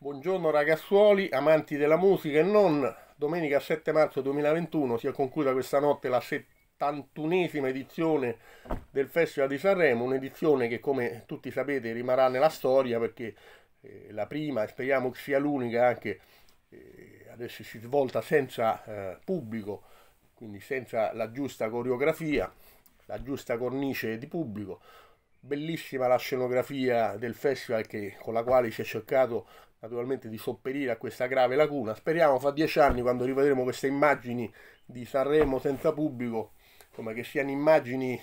Buongiorno ragazzuoli, amanti della musica e non. Domenica 7 marzo 2021 si è conclusa questa notte la 71esima edizione del Festival di Sanremo, un'edizione che come tutti sapete rimarrà nella storia perché eh, la prima, e speriamo che sia l'unica anche, eh, adesso si svolta senza eh, pubblico, quindi senza la giusta coreografia, la giusta cornice di pubblico, bellissima la scenografia del festival che, con la quale si è cercato naturalmente di sopperire a questa grave lacuna. Speriamo fra dieci anni, quando rivedremo queste immagini di Sanremo senza pubblico, come che siano immagini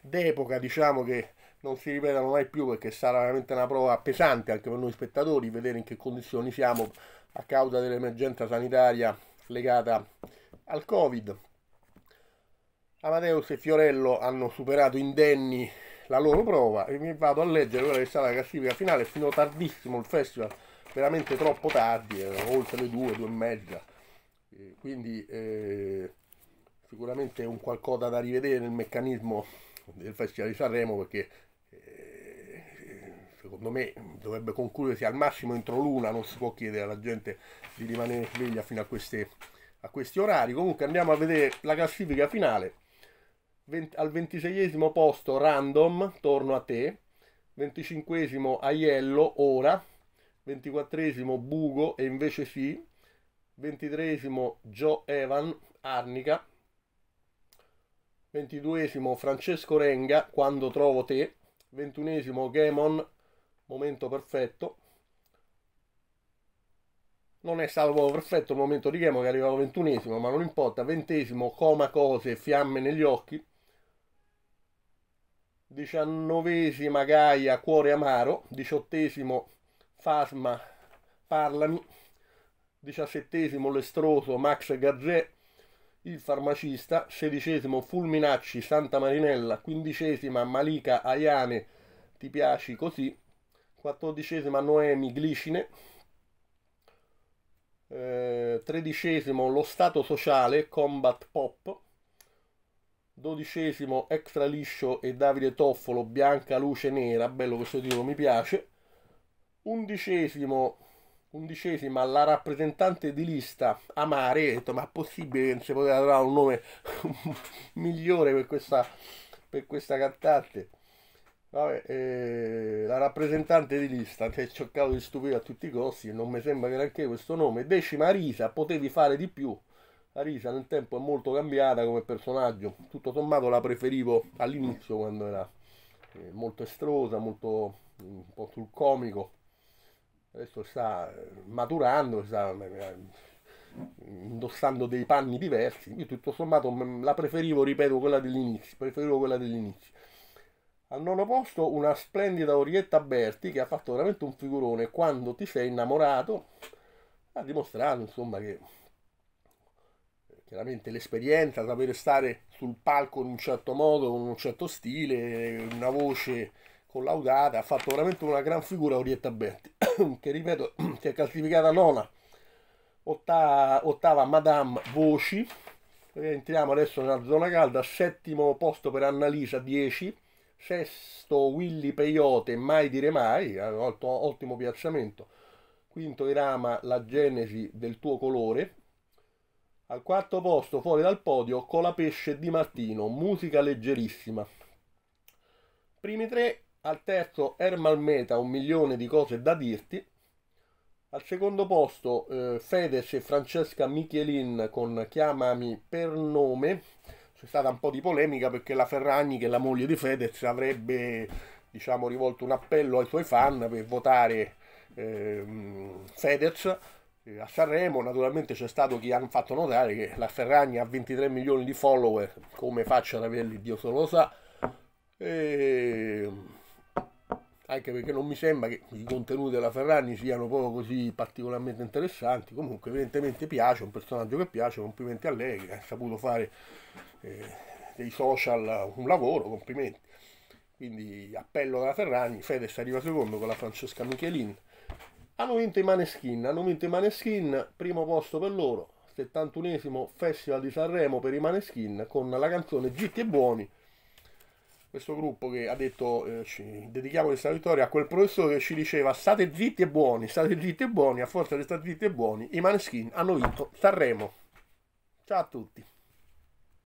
d'epoca, diciamo che non si ripetano mai più perché sarà veramente una prova pesante anche per noi spettatori vedere in che condizioni siamo a causa dell'emergenza sanitaria legata al Covid. Amadeus e Fiorello hanno superato indenni la loro prova e mi vado a leggere quella che è stata la classifica finale fino tardissimo il festival veramente troppo tardi eh, oltre le due due e mezza e quindi eh, sicuramente è un qualcosa da rivedere nel meccanismo del festival di Sanremo perché eh, secondo me dovrebbe concludersi al massimo entro l'una non si può chiedere alla gente di rimanere sveglia fino a, queste, a questi orari comunque andiamo a vedere la classifica finale al ventiseiesimo posto Random, torno a te, venticinquesimo Aiello, ora, ventiquattresimo Bugo e invece sì, ventitresimo Joe Evan, Arnica, ventiduesimo Francesco Renga, Quando trovo te, ventunesimo Gemon, Momento perfetto, non è stato proprio perfetto il momento di Chemo che arrivava 21esimo, ma non importa, ventesimo, coma cose, fiamme negli occhi, diciannovesima Gaia Cuore Amaro, diciottesimo Fasma Parlami, diciassettesimo Lestroso Max Garget, il farmacista, sedicesimo Fulminacci Santa Marinella, quindicesima Malika Ayane, ti piaci così, quattordicesima Noemi Glicine, eh, tredicesimo Lo Stato Sociale, Combat Pop, dodicesimo extra liscio e Davide Toffolo bianca luce nera bello questo titolo mi piace undicesimo undicesima la rappresentante di lista Amare ho detto ma è possibile che non si poteva trovare un nome migliore per questa per questa cantante Vabbè, eh, la rappresentante di lista che ho cercato di stupire a tutti i costi non mi sembra che neanche questo nome decima Risa potevi fare di più la Risa nel tempo è molto cambiata come personaggio, tutto sommato la preferivo all'inizio quando era eh, molto estrosa, molto mm, un po' sul comico, adesso sta eh, maturando, sta eh, indossando dei panni diversi, io tutto sommato mm, la preferivo, ripeto, quella dell'inizio, preferivo quella dell'inizio. Al nono posto una splendida Orietta Berti che ha fatto veramente un figurone quando ti sei innamorato, ha dimostrato insomma che chiaramente l'esperienza, sapere stare sul palco in un certo modo, con un certo stile, una voce collaudata, ha fatto veramente una gran figura Orietta Berti, che ripeto si è classificata nona, ottava, ottava Madame Voci, eh, entriamo adesso nella zona calda, settimo posto per Annalisa 10, sesto Willy Peyote, mai dire mai, ottimo piazzamento, quinto Irama, la genesi del tuo colore, al quarto posto, fuori dal podio, Colapesce Di Martino, musica leggerissima. Primi tre, al terzo Ermal Meta, un milione di cose da dirti. Al secondo posto eh, Fedez e Francesca Michelin con Chiamami per nome. C'è stata un po' di polemica perché la Ferragni, che è la moglie di Fedez, avrebbe diciamo, rivolto un appello ai suoi fan per votare eh, Fedez eh, a Sanremo naturalmente c'è stato chi ha fatto notare che la Ferragna ha 23 milioni di follower, come faccia ad averli Dio solo lo sa, e... anche perché non mi sembra che i contenuti della Ferragni siano proprio così particolarmente interessanti, comunque evidentemente piace, è un personaggio che piace, complimenti a lei che ha saputo fare eh, dei social un lavoro, complimenti. Quindi appello alla Ferragni, Fedez arriva secondo con la Francesca Michelin hanno vinto i Maneskin, hanno vinto i Maneskin, primo posto per loro, 71esimo Festival di Sanremo per i Maneskin con la canzone Zitti e Buoni. Questo gruppo che ha detto eh, ci dedichiamo questa vittoria a quel professore che ci diceva state zitti e buoni, state zitti e buoni, a forza di stare zitti e buoni, i Maneskin hanno vinto Sanremo. Ciao a tutti.